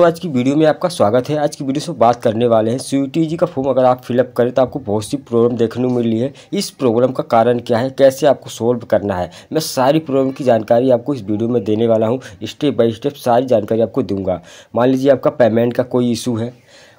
तो आज की वीडियो में आपका स्वागत है आज की वीडियो से बात करने वाले हैं सी का फॉर्म अगर आप फिलअप करें तो आपको बहुत सी प्रॉब्लम देखने को मिली है इस प्रॉब्लम का कारण क्या है कैसे आपको सॉल्व करना है मैं सारी प्रॉब्लम की जानकारी आपको इस वीडियो में देने वाला हूँ स्टेप बाई स्टेप सारी जानकारी आपको दूंगा मान लीजिए आपका पेमेंट का कोई इशू है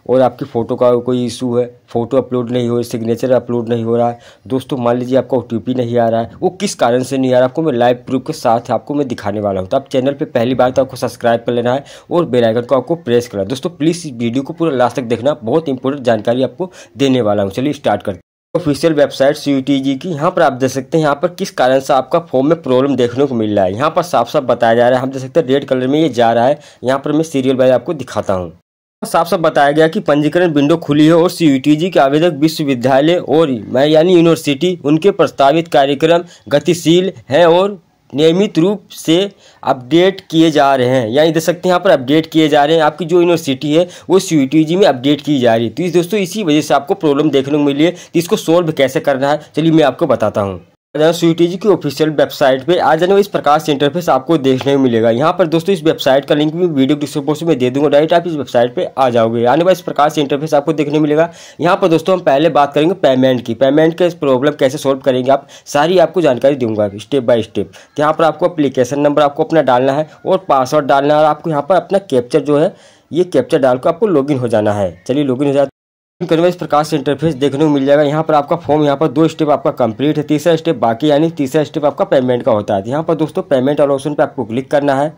और आपकी फ़ोटो का कोई इशू है फ़ोटो अपलोड नहीं हो सिग्नेचर अपलोड नहीं हो रहा है दोस्तों मान लीजिए आपका ओ नहीं आ रहा है वो किस कारण से नहीं आ रहा आपको मैं लाइव प्रूफ के साथ आपको मैं दिखाने वाला हूँ तो आप चैनल पर पहली बार तो आपको सब्सक्राइब कर लेना है और बेलाइकन को आपको प्रेस करना दोस्तों प्लीज़ इस वीडियो को पूरा लास्ट तक देखना बहुत इंपॉर्टेंट जानकारी आपको देने वाला हूँ चलिए स्टार्ट करते ऑफिशियल वेबसाइट सी की यहाँ पर आप देख सकते हैं यहाँ पर किस कारण से आपका फॉर्म में प्रॉब्लम देखने को मिल रहा है यहाँ पर साफ साफ बताया जा रहा है हम देख सकते हैं रेड कलर में ये जा रहा है यहाँ पर मैं सीरियल वाइज आपको दिखाता हूँ साफ साफ बताया गया कि पंजीकरण विंडो खुली है और सीयूटीजी के आवेदक विश्वविद्यालय और मैं यानी यूनिवर्सिटी उनके प्रस्तावित कार्यक्रम गतिशील हैं और नियमित रूप से अपडेट किए जा रहे हैं यानी देख सकते हैं यहाँ पर अपडेट किए जा रहे हैं आपकी जो यूनिवर्सिटी है वो सी में अपडेट की जा रही है तो इस दोस्तों इसी वजह से आपको प्रॉब्लम देखने को मिली है तो इसको सॉल्व कैसे करना है चलिए मैं आपको बताता हूँ सी जी की ऑफिशियल वेबसाइट पे आज जाने इस प्रकार से इंटरफेस आपको देखने को मिलेगा यहाँ पर दोस्तों इस वेबसाइट का लिंक भी वीडियो डिस्क्रिप्शन में दे दूंगा डायरेक्ट आप इस वेबसाइट पे आ जाओगे आने वाला इस प्रकार से इंटरफेस आपको देखने मिलेगा यहाँ पर दोस्तों हम पहले बात करेंगे पेमेंट की पेमेंट के प्रॉब्लम कैसे सॉल्व करेंगे आप सारी आपको जानकारी दूंगा स्टेप बाय स्टेप यहाँ पर आपको अप्लीकेशन नंबर आपको अपना डालना है और पासवर्ड डालना है और आपको यहाँ पर अपना कैप्चर जो है ये कैप्चर डालकर आपको लॉगिन हो जाना है चलिए लॉगिन हो जाता करूँगा इस प्रकार से इंटरफेस देखने को मिल जाएगा यहाँ पर आपका फॉर्म यहाँ पर दो स्टेप आपका कंप्लीट है तीसरा स्टेप बाकी यानी तीसरा स्टेप आपका पेमेंट का होता है यहाँ पर दोस्तों पेमेंट वाले ऑप्शन पर आपको क्लिक करना है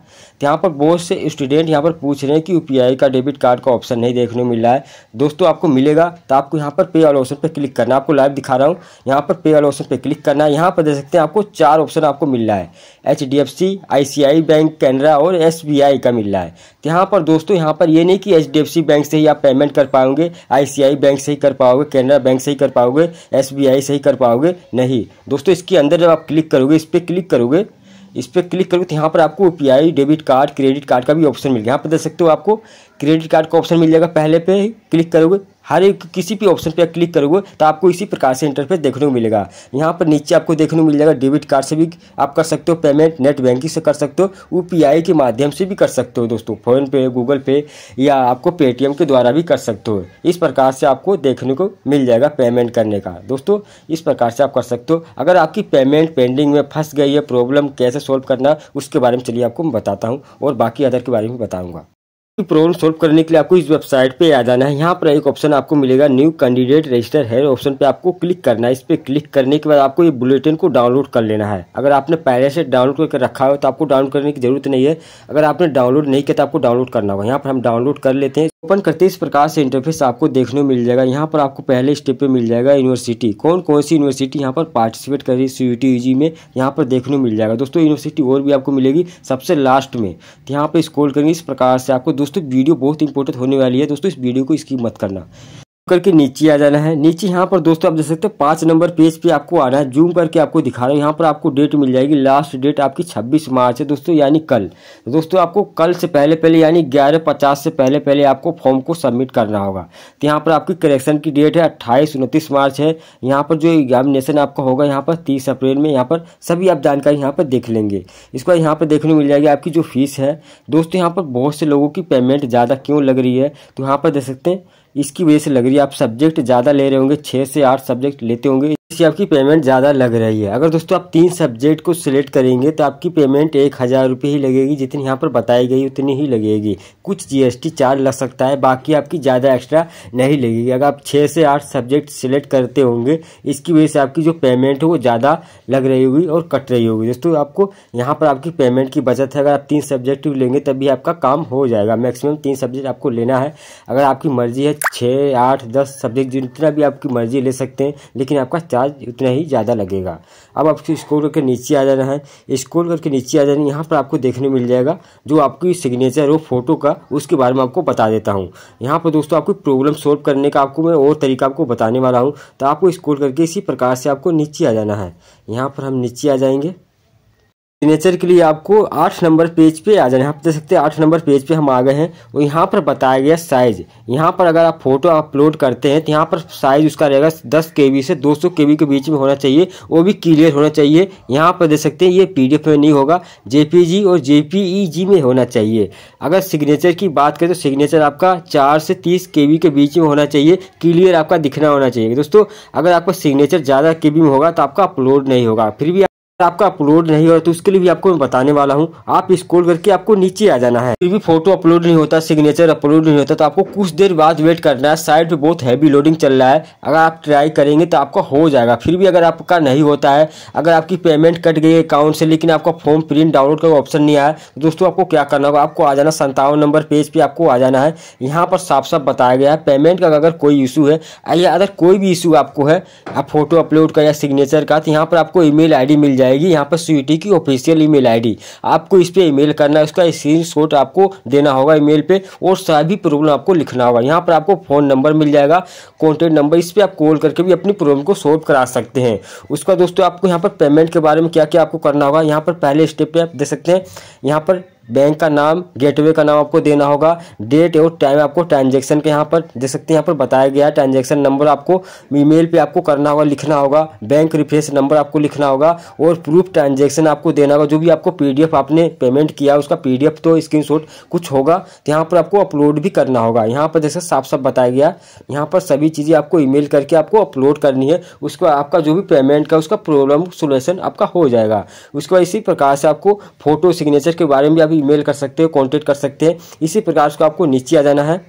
यहाँ पर बहुत से स्टूडेंट यहाँ पर पूछ रहे हैं कि यूपीआई का डेबिट कार्ड का ऑप्शन नहीं देखने को मिल रहा है दोस्तों आपको मिलेगा तो आपको यहाँ पर पे वाले ऑप्शन पर क्लिक करना आपको लाइव दिखा रहा हूँ यहाँ पर पे वाले ऑप्शन पर क्लिक करना है यहाँ पर देख सकते हैं आपको चार ऑप्शन आपको मिल रहा है H D F C I C I bank Canara और एस बी आई का मिल रहा है यहाँ पर दोस्तों यहाँ पर ये नहीं कि H D F C bank से ही आप पेमेंट कर पाओगे आई आई बैंक से ही कर पाओगे कैनरा बैंक से ही कर पाओगे एस से ही कर पाओगे नहीं दोस्तों इसके अंदर जब आप क्लिक करोगे इस पर क्लिक करोगे इस पर क्लिक करोगे तो यहाँ पर आपको you debit card credit card का भी ऑप्शन मिल गया यहाँ पर देख सकते हो आपको क्रेडिट कार्ड का ऑप्शन मिल जाएगा पहले पे क्लिक करोगे हर एक किसी भी ऑप्शन पे क्लिक करोगे तो आपको इसी प्रकार से इंटरफेस देखने को मिलेगा यहाँ पर नीचे आपको देखने को मिल जाएगा डेबिट कार्ड से भी आप कर सकते हो पेमेंट नेट बैंकिंग से कर सकते हो यू के माध्यम से भी कर सकते हो दोस्तों फ़ोनपे गूगल पे या आपको पेटीएम के द्वारा भी कर सकते हो इस प्रकार से आपको देखने को मिल जाएगा पेमेंट करने का दोस्तों इस प्रकार से आप कर सकते हो अगर आपकी पेमेंट पेंडिंग में फंस गई है प्रॉब्लम कैसे सॉल्व करना उसके बारे में चलिए आपको बताता हूँ और बाकी अदर के बारे में बताऊँगा प्रॉब्लम सॉल्व करने के लिए आपको इस वेबसाइट पे आ जाना है यहाँ पर एक ऑप्शन आपको मिलेगा न्यू कैंडिडेट रजिस्टर है ऑप्शन पे आपको क्लिक करना है इस पर क्लिक करने के बाद आपको ये बुलेटिन को डाउनलोड कर लेना है अगर आपने पहले से डाउनलोड करके रखा हो तो आपको डाउनलोड करने की जरूरत नहीं है अगर आपने डाउनलोड नहीं किया तो आपको डाउनलोड करना होगा यहाँ पर हम डाउनलोड कर लेते हैं ओपन करते इस प्रकार से इंटरफेस आपको देखने मिल जाएगा यहाँ पर आपको पहले स्टेप पे मिल जाएगा यूनिवर्सिटी कौन कौन सी यूनिवर्सिटी यहाँ पर पार्टिसिपेट कर है सी यू में यहाँ पर देखने मिल जाएगा दोस्तों यूनिवर्सिटी और भी आपको मिलेगी सबसे लास्ट में तो यहाँ पर स्कोल करेंगे इस प्रकार से आपको दोस्तों वीडियो बहुत इंपॉर्टेंट होने वाली है दोस्तों इस वीडियो को इसकी मत करना करके नीचे आ जाना है नीचे यहाँ पर दोस्तों आप देख सकते हैं पांच नंबर पेज पे आपको आना है जूम करके आपको दिखा रहा हूँ यहाँ पर आपको डेट मिल जाएगी लास्ट डेट आपकी 26 मार्च है दोस्तों यानी कल दोस्तों आपको कल से पहले पहले यानी 11:50 से पहले पहले आपको फॉर्म को सबमिट करना होगा तो यहाँ पर आपकी करेक्शन की डेट है अट्ठाईस उनतीस मार्च है यहाँ पर जो एग्जामिनेशन आपका होगा यहाँ पर तीस अप्रैल में यहाँ पर सभी आप जानकारी यहाँ पर देख लेंगे इसके बाद यहाँ पर देखने मिल जाएगी आपकी जो फीस है दोस्तों यहाँ पर बहुत से लोगों की पेमेंट ज़्यादा क्यों लग रही है तो यहाँ पर देख सकते हैं इसकी वजह से लग रही है आप सब्जेक्ट ज़्यादा ले रहे होंगे छः से आठ सब्जेक्ट लेते होंगे इसकी आपकी पेमेंट ज़्यादा लग रही है अगर दोस्तों आप तीन सब्जेक्ट को सिलेक्ट करेंगे तो आपकी पेमेंट एक हज़ार रुपये ही लगेगी जितनी यहाँ पर बताई गई उतनी ही लगेगी कुछ जीएसटी चार्ज लग सकता है बाकी आपकी ज़्यादा एक्स्ट्रा नहीं लगेगी अगर आप छः से आठ सब्जेक्ट सिलेक्ट करते होंगे इसकी वजह से आपकी जो पेमेंट है वो ज़्यादा लग रही होगी और कट रही होगी दोस्तों आपको यहाँ पर आपकी पेमेंट की बचत है अगर आप तीन सब्जेक्ट भी लेंगे तभी आपका काम हो जाएगा मैक्सिमम तीन सब्जेक्ट आपको लेना है अगर आपकी मर्जी है छः आठ दस सब्जेक्ट जितना भी आपकी मर्जी ले सकते हैं लेकिन आपका चार चार्ज उतना ही ज़्यादा लगेगा अब आपको स्कोर करके नीचे आ जाना है स्कोर करके नीचे आ जाना यहाँ पर आपको देखने मिल जाएगा जो आपकी सिग्नेचर हो फोटो का उसके बारे में आपको बता देता हूँ यहाँ पर दोस्तों आपकी प्रॉब्लम सॉल्व करने का आपको मैं और तरीका आपको बताने वाला हूँ तो आपको स्कोर करके इसी प्रकार से आपको नीचे आ जाना है यहाँ पर हम नीचे आ जाएंगे सिग्नेचर के लिए आपको आठ नंबर पेज पे आ जाना है आप देख सकते हैं आठ नंबर पेज पे हम आ गए हैं और यहाँ पर बताया गया साइज यहाँ पर अगर आप फोटो अपलोड करते हैं तो यहाँ पर साइज उसका रहेगा दस के से दो सौ के के बीच में होना चाहिए वो भी क्लियर होना चाहिए यहाँ पर देख सकते हैं ये पी में नहीं होगा जे और जे में होना चाहिए अगर सिग्नेचर की बात करें तो सिग्नेचर आपका चार से तीस के के बीच में होना चाहिए क्लियर आपका दिखना होना चाहिए दोस्तों अगर आपका सिग्नेचर ज़्यादा के में होगा तो आपका अपलोड नहीं होगा फिर भी आपका अपलोड नहीं हो तो उसके लिए भी आपको मैं बताने वाला हूँ आप स्क्रॉल करके आपको नीचे आ जाना है फिर भी फोटो अपलोड नहीं होता सिग्नेचर अपलोड नहीं होता तो आपको कुछ देर बाद वेट करना है साइड पे बहुत हैवी लोडिंग चल रहा है अगर आप ट्राई करेंगे तो आपका हो जाएगा फिर भी अगर आपका नहीं होता है अगर आपकी पेमेंट कट गई अकाउंट से लेकिन आपका फॉर्म प्रिंट डाउनलोड का ऑप्शन नहीं आया तो दोस्तों आपको क्या करना होगा आपको आ जाना संतावन नंबर पेज पर आपको आ जाना है यहाँ पर साफ साफ बताया गया है पेमेंट का अगर कोई इशू है या अदर कोई भी इशू आपको है आप फोटो अपलोड का या सिग्नेचर का तो यहाँ पर आपको ई मेल मिल जाए जाएगी यहाँ पर स्वीटी की ऑफिशियल ईमेल आईडी आपको इस पर ईमेल करना है उसका शॉट आपको देना होगा ईमेल पे और सभी प्रॉब्लम आपको लिखना होगा यहाँ पर आपको फ़ोन नंबर मिल जाएगा कॉन्टैक्ट नंबर इस पर आप कॉल करके भी अपनी प्रॉब्लम को सॉल्व करा सकते हैं उसका दोस्तों आपको यहाँ पर पेमेंट के बारे में क्या क्या आपको करना होगा यहाँ पर पहले स्टेप पर आप दे सकते हैं यहाँ पर बैंक का नाम गेटवे का नाम आपको देना होगा डेट और टाइम आपको ट्रांजेक्शन के यहाँ पर देख सकते हैं यहाँ पर बताया गया है ट्रांजेक्शन नंबर आपको ईमेल पे आपको करना होगा लिखना होगा बैंक रिफ्रेंस नंबर आपको लिखना होगा और प्रूफ ट्रांजेक्शन आपको देना होगा जो भी आपको पी आपने पेमेंट किया उसका पी तो स्क्रीन कुछ होगा तो यहाँ पर आपको अपलोड भी करना होगा यहाँ पर जैसे साफ साफ बताया गया यहाँ पर सभी चीज़ें आपको ई करके आपको अपलोड करनी है उसको आपका जो भी पेमेंट का उसका प्रॉब्लम सोल्यूशन आपका हो जाएगा उसके बाद इसी प्रकार से आपको फोटो सिग्नेचर के बारे में भी भी ईमेल कर सकते हो कॉन्टेक्ट कर सकते हैं इसी प्रकार से आपको नीचे आ जाना है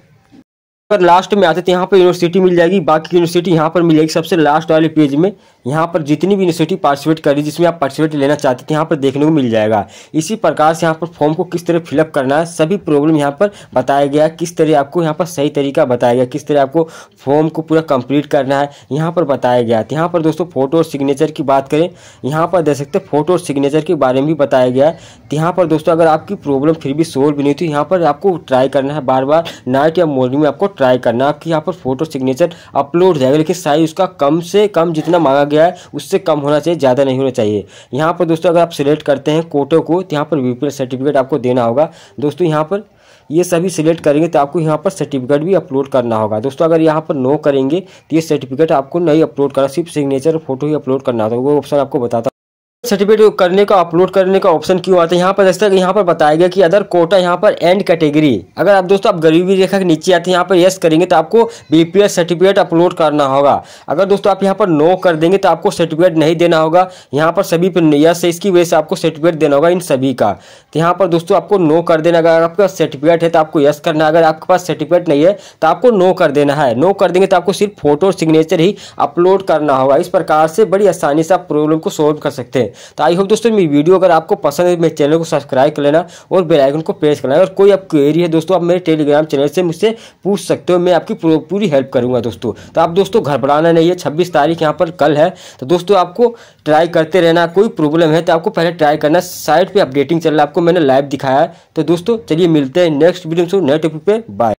पर लास्ट में आते तो यहाँ पर यूनिवर्सिटी मिल जाएगी बाकी यूनिवर्सिटी यहाँ पर मिल जाएगी सबसे लास्ट वाले पेज में यहाँ पर जितनी भी यूनिवर्सिटी पार्टिसिपेट करी जिसमें आप पार्टिसिपेट लेना चाहते थे यहाँ पर देखने को मिल जाएगा इसी प्रकार से यहाँ पर फॉर्म को किस तरह फिलअप करना है सभी प्रॉब्लम यहाँ पर बताया गया किस तरह आपको यहाँ पर सही तरीका बताया गया किस तरह आपको फॉर्म को पूरा कंप्लीट करना है यहाँ पर बताया गया यहाँ पर दोस्तों फोटो और सिग्नेचर की बात करें यहाँ पर देख सकते फोटो और सिग्नेचर के बारे में भी बताया गया है यहाँ पर दोस्तों अगर आपकी प्रॉब्लम फिर भी सोल्व नहीं हुई तो यहाँ पर आपको ट्राई करना है बार बार नाइट या मॉर्निंग में आपको ट्राई करना कि यहाँ पर फोटो सिग्नेचर अपलोड जाएगा लेकिन साइज उसका कम से कम जितना मांगा गया है उससे कम होना चाहिए ज़्यादा नहीं होना चाहिए यहाँ पर दोस्तों अगर आप सिलेक्ट करते हैं कोटो को तो यहाँ पर वी सर्टिफिकेट आपको देना होगा दोस्तों यहाँ पर ये सभी सिलेक्ट करेंगे तो आपको यहाँ पर सर्टिफिकेट भी अपलोड करना होगा दोस्तों अगर यहाँ पर नो करेंगे तो ये सर्टिफिकेट आपको नहीं अपलोड करना सिर्फ सिग्नेचर फोटो ही अपलोड करना होगा वो ऑप्शन आपको बताता सर्टिफिकेट करने का अपलोड करने का ऑप्शन क्यों आता है यहाँ पर जैसे यहाँ पर बताया गया कि अदर कोटा यहाँ पर एंड कैटेगरी अगर आप दोस्तों आप गरीबी रेखा के नीचे आते हैं यहाँ पर यस करेंगे तो आपको बीपीएस सर्टिफिकेट अपलोड करना होगा अगर दोस्तों आप यहाँ पर नो कर देंगे तो आपको सर्टिफिकेट नहीं देना होगा यहाँ पर सभी पर यस है इसकी वजह से आपको सर्टिफिकेट देना होगा इन सभी का तो यहाँ पर दोस्तों आपको नो कर देना अगर आपके पास सर्टिफिकेट है तो आपको यस करना अगर आपके पास सर्टिफिकेट नहीं है तो आपको नो कर देना है नो कर देंगे तो आपको सिर्फ फोटो और सिग्नेचर ही अपलोड करना होगा इस प्रकार से बड़ी आसानी से आप प्रॉब्लम को सॉल्व कर सकते हैं तो आई होप दोस्तों मेरी वीडियो अगर आपको पसंद है मेरे चैनल को सब्सक्राइब कर लेना और बेलाइकन को प्रेस कर लेना और कोई आप क्वेरी है दोस्तों आप मेरे टेलीग्राम चैनल से मुझसे पूछ सकते हो मैं आपकी पूरी हेल्प करूँगा दोस्तों तो आप दोस्तों घर घबराना नहीं है छब्बीस तारीख यहाँ पर कल है तो दोस्तों आपको ट्राई करते रहना कोई प्रॉब्लम है तो आपको पहले ट्राई करना साइट पर अपडेटिंग चल रहा है आपको मैंने लाइव दिखाया है तो दोस्तों चलिए मिलते हैं नेक्स्ट वीडियो नए टॉपिक पर बाय